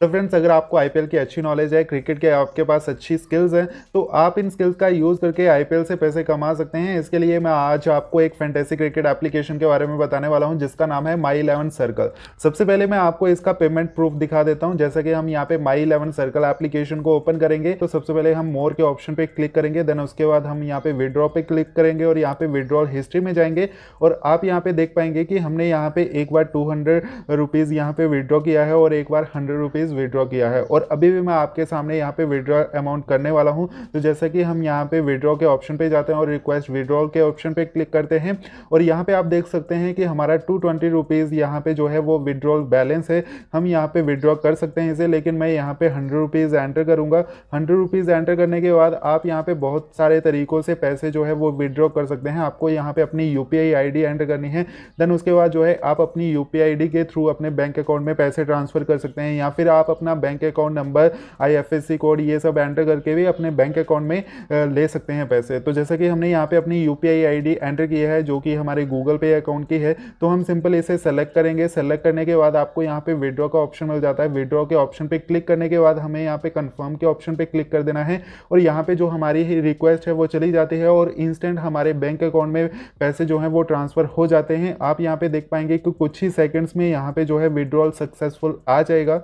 तो फ्रेंड्स अगर आपको आईपीएल की अच्छी नॉलेज है क्रिकेट के आपके पास अच्छी स्किल्स हैं तो आप इन स्किल्स का यूज़ करके आईपीएल से पैसे कमा सकते हैं इसके लिए मैं आज आपको एक फैंटेसी क्रिकेट एप्लीकेशन के बारे में बताने वाला हूं जिसका नाम है माई इलेवन सर्कल सबसे पहले मैं आपको इसका पेमेंट प्रूफ दिखा देता हूँ जैसा कि हम यहाँ पे माई इलेवन सर्कल एप्लीकेशन को ओपन करेंगे तो सबसे पहले हम मोर के ऑप्शन पर क्लिक करेंगे देन उसके बाद हम यहाँ पे विड्रॉ पर क्लिक करेंगे और यहाँ पे विड्रॉल हिस्ट्री में जाएंगे और आप यहाँ पे देख पाएंगे कि हमने यहाँ पे एक बार टू हंड्रेड रुपीज़ यहाँ पे विड्रॉ किया है और एक बार हंड्रेड रुपीज़ रुपीज़ विड्रॉ किया है और अभी भी मैं आपके सामने यहाँ पे विड्रॉ अमाउंट करने वाला हूँ तो जैसा कि हम यहाँ पे विड्रॉ के ऑप्शन पे जाते हैं और रिक्वेस्ट विड्रॉल के ऑप्शन पे क्लिक करते हैं और यहाँ पे आप देख सकते हैं कि हमारा टू ट्वेंटी रुपीज़ यहाँ पर जो है वो विड्रॉल बैलेंस है हम यहाँ पर विड्रॉ कर सकते हैं इसे लेकिन मैं यहाँ पर हंड्रेड रुपीज़ एंटर करूँगा हंड्रेड रुपीज़ एंटर करने के बाद आप यहाँ पर बहुत सारे तरीक़ों से पैसे जो है वो विड्रॉ कर सकते हैं आपको यहाँ पर अपनी यू पी एंटर करनी है देन उसके बाद जो है आप अपनी यू पी के थ्रू अपने बैंक अकाउंट में पैसे ट्रांसफ़र कर सकते हैं या फिर आप अपना bank account number I code ये सब एंटर करके भी अपने बैंक अकाउंट में ले सकते हैं पैसे तो जैसा कि हमने यहाँ पे अपनी यू पी एंटर किया है जो कि हमारे गूगल पे अकाउंट की है तो हम सिंपल इसे सेलेक्ट करेंगे सेलेक्ट करने के बाद आपको यहाँ पे विड्रॉ का ऑप्शन मिल जाता है विड्रॉ के ऑप्शन पर क्लिक करने के बाद हमें यहाँ पे कंफर्म के ऑप्शन पर क्लिक कर देना है और यहाँ पे जो हमारी रिक्वेस्ट है वो चली जाती है और इंस्टेंट हमारे बैंक अकाउंट में पैसे जो हैं वो ट्रांसफ़र हो जाते हैं आप यहाँ पे देख पाएंगे कि कुछ ही सेकेंड्स में यहाँ पे जो है विड्रॉल सक्सेसफुल आ जाएगा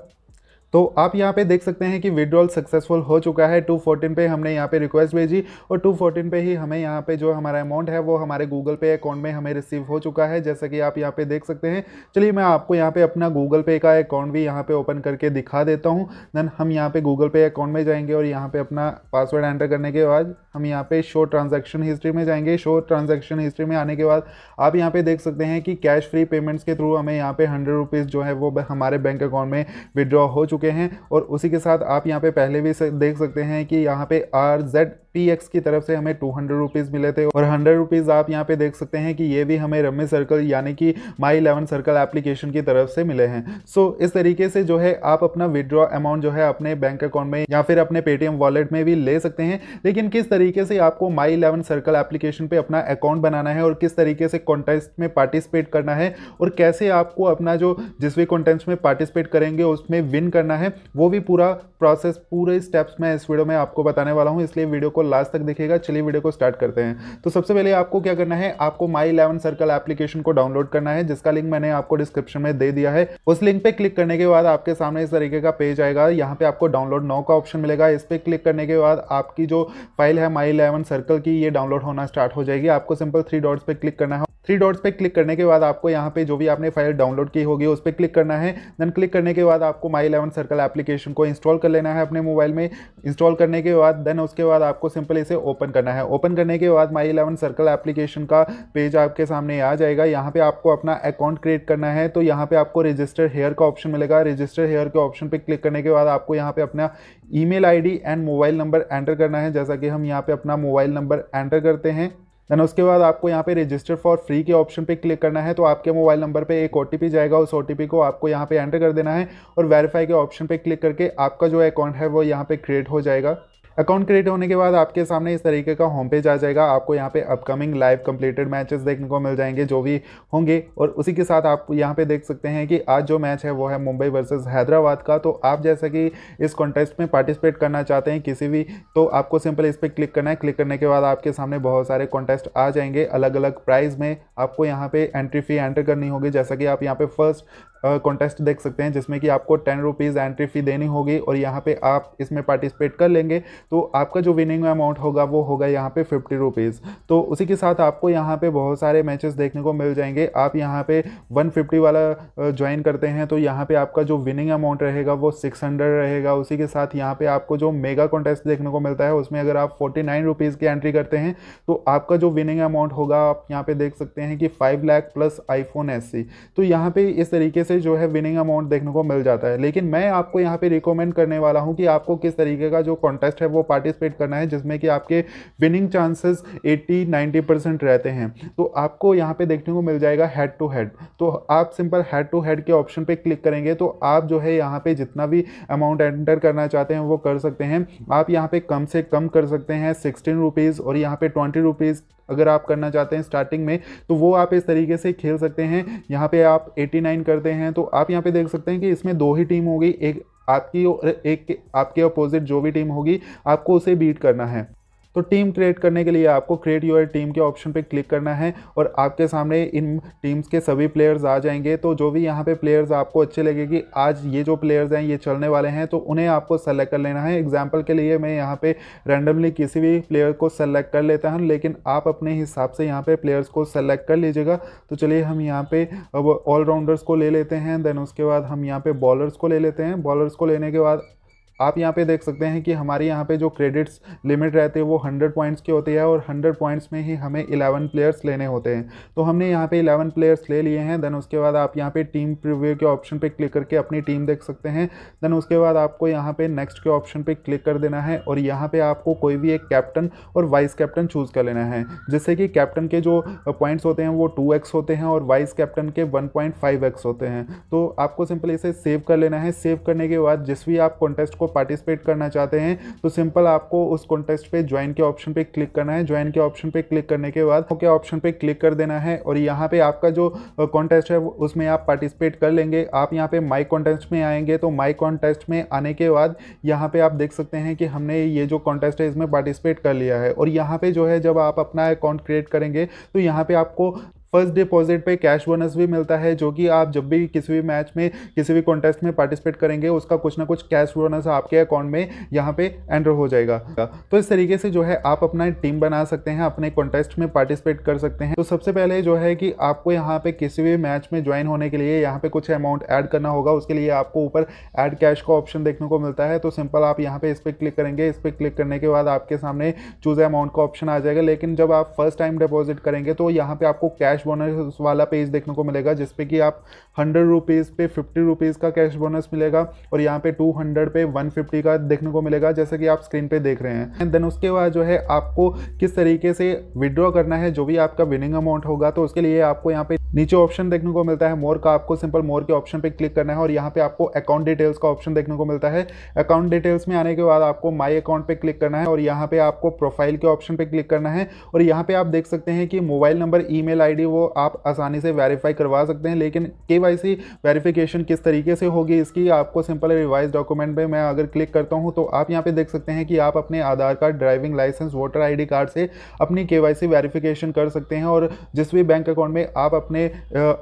तो आप यहाँ पे देख सकते हैं कि विड्रॉल सक्सेसफुल हो चुका है 214 पे हमने यहाँ पे रिक्वेस्ट भेजी और 214 पे ही हमें यहाँ पे जो हमारा अमाउंट है वो हमारे गूगल पे अकाउंट में हमें रिसीव हो चुका है जैसा कि आप यहाँ पे देख सकते हैं चलिए मैं आपको यहाँ पे अपना गूगल पे का अकाउंट भी यहाँ पे ओपन करके दिखा देता हूँ देन हम यहाँ पे गूगल पे अकाउंट में जाएंगे और यहाँ पे अपना पासवर्ड एंटर करने के बाद हम यहाँ पे शो ट्रांजेक्शन हिस्ट्री में जाएंगे शो ट्रांजेक्शन हिस्ट्री में आने के बाद आप यहाँ पे देख सकते हैं कि कैश फ्री पेमेंट्स के थ्रू हमें यहाँ पे हंड्रेड रुपीज़ जो है वो हमारे बैंक अकाउंट में विड्रॉ हो चुका चुके हैं और उसी के साथ आप यहाँ पे पहले भी देख सकते हैं कि यहाँ पे आर जेड पी एक्स की तरफ से हमें टू हंड्रेड रुपीज़ मिले थे और हंड्रेड रुपीज़ आप यहाँ पे देख सकते हैं कि ये भी हमें रम्मी सर्कल यानी कि माई इलेवन सर्कल एप्लीकेशन की तरफ से मिले हैं सो so, इस तरीके से जो है आप अपना विदड्रॉ अमाउंट जो है अपने बैंक अकाउंट में या फिर अपने पेटीएम वॉलेट में भी ले सकते हैं लेकिन किस तरीके से आपको माई इलेवन सर्कल एप्लीकेशन पर अपना अकाउंट बनाना है और किस तरीके से कॉन्टेस्ट में पार्टिसिपेट करना है और कैसे आपको अपना जो जिस भी कॉन्टेस्ट में पार्टिसिपेट करेंगे उसमें विन करना है वो भी पूरा प्रोसेस पूरे स्टेप्स मैं इस वीडियो में आपको बताने वाला हूँ इसलिए वीडियो को लास्ट तक देखिएगा चलिए वीडियो को स्टार्ट करते हैं तो सबसे पहले आपको क्या करना है आपको माई इलेवन सर्कल एप्लीकेशन को डाउनलोड करना है जिसका लिंक मैंने आपको डिस्क्रिप्शन में दे दिया है उस लिंक पे क्लिक करने के बाद आपके सामने इस तरीके का पेज आएगा यहाँ पे आपको डाउनलोड नाउ का ऑप्शन मिलेगा इस पर क्लिक करने के बाद आपकी जो फाइल है माई इलेवन सर्कल की ये डाउनलोड होना स्टार्ट हो जाएगी आपको सिंपल थ्री डॉट्स पे क्लिक करना है थ्री डॉट्स पे क्लिक करने के बाद आपको यहाँ पे जो भी आपने फाइल डाउनलोड की होगी उस पर क्लिक करना है देन क्लिक करने के बाद आपको माई इलेवन सर्कल एप्लीकेशन को इंस्टॉल कर लेना है अपने मोबाइल में इंस्टॉल करने के बाद देन उसके बाद आपको सिंपल इसे ओपन करना है ओपन करने के बाद माई इलेवन सर्कल एप्लीकेशन का पेज आपके सामने आ जाएगा यहाँ पर आपको अपना अकाउंट क्रिएट करना है तो यहाँ पर आपको रजिस्टर हेयर का ऑप्शन मिलेगा रजिस्टर हेयर के ऑप्शन पर क्लिक करने के बाद आपको यहाँ पर अपना email and mobile number enter करना है जैसा कि हम यहाँ पर अपना मोबाइल नंबर एंटर करते हैं देन उसके बाद आपको यहाँ पे रजिस्टर फॉर फ्री के ऑप्शन पे क्लिक करना है तो आपके मोबाइल नंबर पे एक ओ जाएगा उस ओ को आपको यहाँ पे एंटर कर देना है और वेरीफाई के ऑप्शन पे क्लिक करके आपका जो अकाउंट है वो यहाँ पे क्रिएट हो जाएगा अकाउंट क्रिएट होने के बाद आपके सामने इस तरीके का होम पेज आ जाएगा आपको यहाँ पे अपकमिंग लाइव कंप्लीटेड मैचेस देखने को मिल जाएंगे जो भी होंगे और उसी के साथ आप यहाँ पे देख सकते हैं कि आज जो मैच है वो है मुंबई वर्सेज हैदराबाद का तो आप जैसा कि इस कॉन्टेस्ट में पार्टिसिपेट करना चाहते हैं किसी भी तो आपको सिंपल इस पर क्लिक करना है क्लिक करने के बाद आपके सामने बहुत सारे कॉन्टेस्ट आ जाएंगे अलग अलग प्राइज़ में आपको यहाँ पर एंट्री फ़ी एंटर करनी होगी जैसा कि आप यहाँ पर फर्स्ट कॉन्टेस्ट देख सकते हैं जिसमें कि आपको टेन रुपीज़ एंट्री फ़ी देनी होगी और यहाँ पे आप इसमें पार्टिसिपेट कर लेंगे तो आपका जो विनिंग अमाउंट होगा वो होगा यहाँ पे फिफ्टी रुपीज़ तो उसी के साथ आपको यहाँ पे बहुत सारे मैचेस देखने को मिल जाएंगे आप यहाँ पे फिफ्टी वाला ज्वाइन करते हैं तो यहाँ पर आपका जो विनिंग अमाउंट रहेगा वो सिक्स रहेगा उसी के साथ यहाँ पर आपको जो मेगा कॉन्टेस्ट देखने को मिलता है उसमें अगर आप फोर्टी नाइन रुपीज़ की एंट्री करते हैं तो आपका जो विनिंग अमाउंट होगा आप यहाँ पर देख सकते हैं कि five lakh plus iPhones तो यहाँ पर इस तरीके से से जो है विनिंग अमाउंट देखने को मिल जाता है लेकिन मैं आपको यहाँ पे रिकमेंड करने वाला हूँ कि आपको किस तरीके का जो कॉन्टेस्ट है वो पार्टिसिपेट करना है जिसमें कि आपके विनिंग चांसेस 80 90 परसेंट रहते हैं तो आपको यहाँ पे देखने को मिल जाएगा हेड टू हेड तो आप सिंपल हेड टू हेड के ऑप्शन पर क्लिक करेंगे तो आप जो है यहाँ पर जितना भी अमाउंट एंटर करना चाहते हैं वो कर सकते हैं आप यहाँ पर कम से कम कर सकते हैं सिक्सटीन रुपीज़ और यहाँ पर ट्वेंटी रुपीज़ अगर आप करना चाहते हैं स्टार्टिंग में तो वो आप इस तरीके से खेल सकते हैं यहाँ पे आप 89 करते हैं हैं तो आप यहाँ पे देख सकते हैं कि इसमें दो ही टीम होगी एक आपकी और एक आपके अपोजिट जो भी टीम होगी आपको उसे बीट करना है तो टीम क्रिएट करने के लिए आपको क्रिएट यूर टीम के ऑप्शन पर क्लिक करना है और आपके सामने इन टीम्स के सभी प्लेयर्स आ जाएंगे तो जो भी यहाँ पे प्लेयर्स आपको अच्छे लगे कि आज ये जो प्लेयर्स हैं ये चलने वाले हैं तो उन्हें आपको सेलेक्ट कर लेना है एग्जाम्पल के लिए मैं यहाँ पर रैंडमली किसी भी प्लेयर को सेलेक्ट कर लेता हूँ लेकिन आप अपने हिसाब से यहाँ पर प्लेयर्स को सेलेक्ट कर लीजिएगा तो चलिए हम यहाँ पर अब ऑलराउंडर्स को ले लेते हैं देन उसके बाद हम यहाँ पर बॉलर्स को ले लेते हैं बॉलर्स को लेने के बाद आप यहाँ पे देख सकते हैं कि हमारे यहाँ पे जो क्रेडिट्स लिमिट रहते हैं वो 100 पॉइंट्स के होती है और 100 पॉइंट्स में ही हमें 11 प्लेयर्स लेने होते हैं तो हमने यहाँ पे 11 प्लेयर्स ले लिए हैं देन उसके बाद आप यहाँ पे टीम प्रिव्यू के ऑप्शन पे क्लिक करके अपनी टीम देख सकते हैं देन उसके बाद आपको यहाँ पे नेक्स्ट के ऑप्शन पर क्लिक कर देना है और यहाँ पर आपको कोई भी एक कैप्टन और वाइस कैप्टन चूज़ कर लेना है जिससे कि कैप्टन के जो पॉइंट्स होते हैं वो टू होते हैं और वाइस कैप्टन के वन होते हैं तो आपको सिंपली इसे सेव कर लेना है सेव करने के बाद जिस भी आप कॉन्टेस्ट उसको पार्टिसिपेट करना चाहते हैं तो सिंपल आपको उस कॉन्टेस्ट पे ज्वाइन के ऑप्शन पे क्लिक करना है ज्वाइन के ऑप्शन पे क्लिक करने के बाद ओके ऑप्शन पे क्लिक कर देना है और यहाँ पे आपका जो कॉन्टेस्ट है उसमें आप पार्टिसिपेट कर लेंगे आप यहाँ पे माई कॉन्टेस्ट में आएंगे तो माई कॉन्टेस्ट में आने के बाद यहाँ पे आप देख सकते हैं कि हमने ये जो कॉन्टेस्ट है इसमें पार्टिसिपेट कर लिया है और यहाँ पे जो है जब आप अपना अकाउंट क्रिएट करेंगे तो यहाँ पे आपको फर्स्ट डिपॉजिट पे कैश बोनस भी मिलता है जो कि आप जब भी किसी भी मैच में किसी भी कॉन्टेस्ट में पार्टिसिपेट करेंगे उसका कुछ ना कुछ कैश बोनस आपके अकाउंट में यहाँ पे एंटर हो जाएगा तो इस तरीके से जो है आप अपना टीम बना सकते हैं अपने कॉन्टेस्ट में पार्टिसिपेट कर सकते हैं तो सबसे पहले जो है कि आपको यहाँ पे किसी भी मैच में ज्वाइन होने के लिए यहाँ पे कुछ अमाउंट ऐड करना होगा उसके लिए आपको ऊपर ऐड कैश का ऑप्शन देखने को मिलता है तो सिंपल आप यहाँ पे इस पर क्लिक करेंगे इस पर क्लिक करने के बाद आपके सामने चूज अमाउंट का ऑप्शन आ जाएगा लेकिन जब आप फर्स्ट टाइम डिपॉजिट करेंगे तो यहाँ पे आपको कैश कैश बोनस वाला पेज देखने को मिलेगा जिसपे कि आप हंड्रेड रुपीज़ पे फिफ्टी रुपीज़ का कैश बोनस मिलेगा और यहाँ पे टू हंड्रेड पे वन फिफ्टी का देखने को मिलेगा जैसे कि आप स्क्रीन पे देख रहे हैं एंड देन उसके बाद जो है आपको किस तरीके से विड्रॉ करना है जो भी आपका विनिंग अमाउंट होगा तो उसके लिए आपको यहाँ पे नीचे ऑप्शन देखने को मिलता है मोर का आपको सिंपल मोर के ऑप्शन पे क्लिक करना है और यहाँ पे आपको अकाउंट डिटेल्स का ऑप्शन देखने को मिलता है अकाउंट डिटेल्स में आने के बाद आपको माई अकाउंट पे क्लिक करना है और यहाँ पे आपको प्रोफाइल के ऑप्शन पे क्लिक करना है और यहाँ पे आप देख सकते हैं कि मोबाइल नंबर ई मेल वो आप आसानी से वेरीफाई करवा सकते हैं लेकिन के वेरिफिकेशन किस तरीके से होगी इसकी आपको सिंपल रिवाइज डॉक्यूमेंट पर मैं अगर क्लिक करता हूँ तो आप यहाँ पर देख सकते हैं कि आप अपने Aadhaar card driving license voter I card से अपनी के वाई वेरिफिकेशन कर सकते हैं और जिस भी बैंक अकाउंट में आप अपने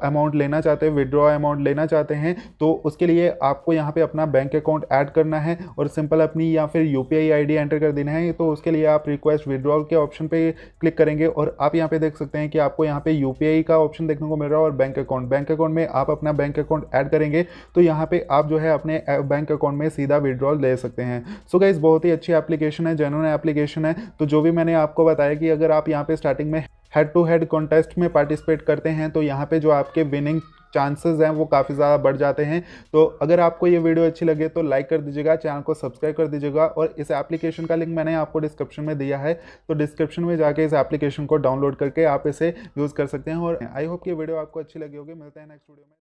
अमाउंट लेना चाहते हैं विड्रॉ अमाउंट लेना चाहते हैं तो उसके लिए आपको यहाँ पे अपना बैंक अकाउंट ऐड करना है और सिंपल अपनी या फिर यू पी एंटर कर देना है तो उसके लिए आप रिक्वेस्ट विड्रॉल के ऑप्शन पे क्लिक करेंगे और आप यहाँ पे देख सकते हैं कि आपको यहाँ पे यू का ऑप्शन देखने को मिल रहा है और बैंक अकाउंट बैंक अकाउंट में आप अपना बैंक अकाउंट ऐड करेंगे तो यहाँ पे आप जो है अपने बैंक अकाउंट में सीधा विड्रॉल ले सकते हैं सो so गाइज बहुत ही अच्छी एप्लीकेशन है जेनुअन एप्लीकेशन है तो जो भी मैंने आपको बताया कि अगर आप यहाँ पे स्टार्टिंग में हेड टू हेड कॉन्टेस्ट में पार्टिसिपेट करते हैं तो यहाँ पे जो आपके विनिंग चांसेस हैं वो काफ़ी ज़्यादा बढ़ जाते हैं तो अगर आपको ये वीडियो अच्छी लगे तो लाइक कर दीजिएगा चैनल को सब्सक्राइब कर दीजिएगा और इस एप्लीकेशन का लिंक मैंने आपको डिस्क्रिप्शन में दिया है तो डिस्क्रिप्शन में जाके इस एप्लीकेशन को डाउनलोड करके आप इसे यूज़ कर सकते हैं और आई होप ये वीडियो आपको अच्छी लगी होगी मिलते हैं नेक्स्ट वीडियो में